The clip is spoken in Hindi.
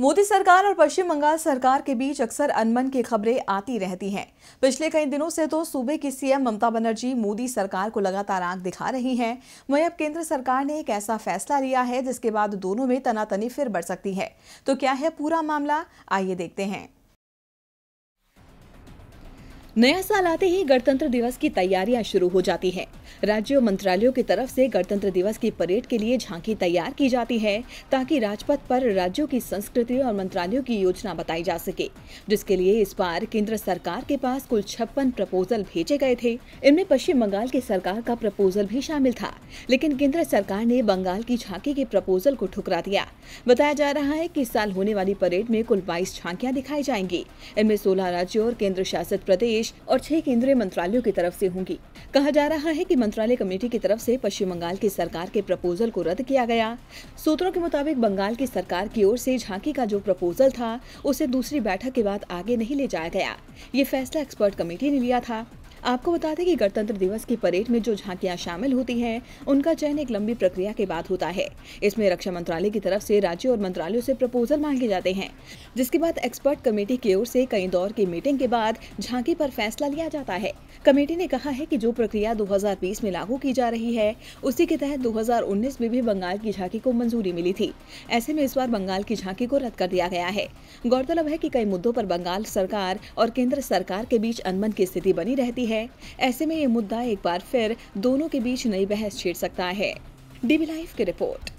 मोदी सरकार और पश्चिम बंगाल सरकार के बीच अक्सर अनबन की खबरें आती रहती हैं पिछले कई दिनों से तो सूबे की सीएम ममता बनर्जी मोदी सरकार को लगातार आंख दिखा रही हैं वहीं अब केंद्र सरकार ने एक ऐसा फैसला लिया है जिसके बाद दोनों में तनातनी फिर बढ़ सकती है तो क्या है पूरा मामला आइए देखते हैं नया साल आते ही गणतंत्र दिवस की तैयारियां शुरू हो जाती है राज्य मंत्रालयों की तरफ से गणतंत्र दिवस की परेड के लिए झांकी तैयार की जाती है ताकि राजपथ पर राज्यों की संस्कृति और मंत्रालयों की योजना बताई जा सके जिसके लिए इस बार केंद्र सरकार के पास कुल छप्पन प्रपोजल भेजे गए थे इनमें पश्चिम बंगाल की सरकार का प्रपोजल भी शामिल था लेकिन केंद्र सरकार ने बंगाल की झांकी के प्रपोजल को ठुकरा दिया बताया जा रहा है की इस साल होने वाली परेड में कुल बाईस झांकियाँ दिखाई जाएंगी इनमें सोलह राज्यों और केंद्र शासित प्रदेश प्रदेश और छह केंद्रीय मंत्रालयों की तरफ से होंगी कहा जा रहा है कि मंत्रालय कमेटी की तरफ से पश्चिम बंगाल की सरकार के प्रपोजल को रद्द किया गया सूत्रों के मुताबिक बंगाल की सरकार की ओर से झांकी का जो प्रपोजल था उसे दूसरी बैठक के बाद आगे नहीं ले जाया गया ये फैसला एक्सपर्ट कमेटी ने लिया था आपको बता दें कि गणतंत्र दिवस की परेड में जो झांकियां शामिल होती हैं उनका चयन एक लंबी प्रक्रिया के बाद होता है इसमें रक्षा मंत्रालय की तरफ से राज्य और मंत्रालयों से प्रपोजल मांगे जाते हैं जिसके बाद एक्सपर्ट कमेटी की ओर से कई दौर की मीटिंग के बाद झांकी पर फैसला लिया जाता है कमेटी ने कहा है कि जो प्रक्रिया 2020 में लागू की जा रही है उसी के तहत 2019 में भी बंगाल की झांकी को मंजूरी मिली थी ऐसे में इस बार बंगाल की झांकी को रद्द कर दिया गया है गौरतलब है कि कई मुद्दों पर बंगाल सरकार और केंद्र सरकार के बीच अनबन की स्थिति बनी रहती है है ऐसे में ये मुद्दा एक बार फिर दोनों के बीच नई बहस छेड़ सकता है डीबी लाइफ की रिपोर्ट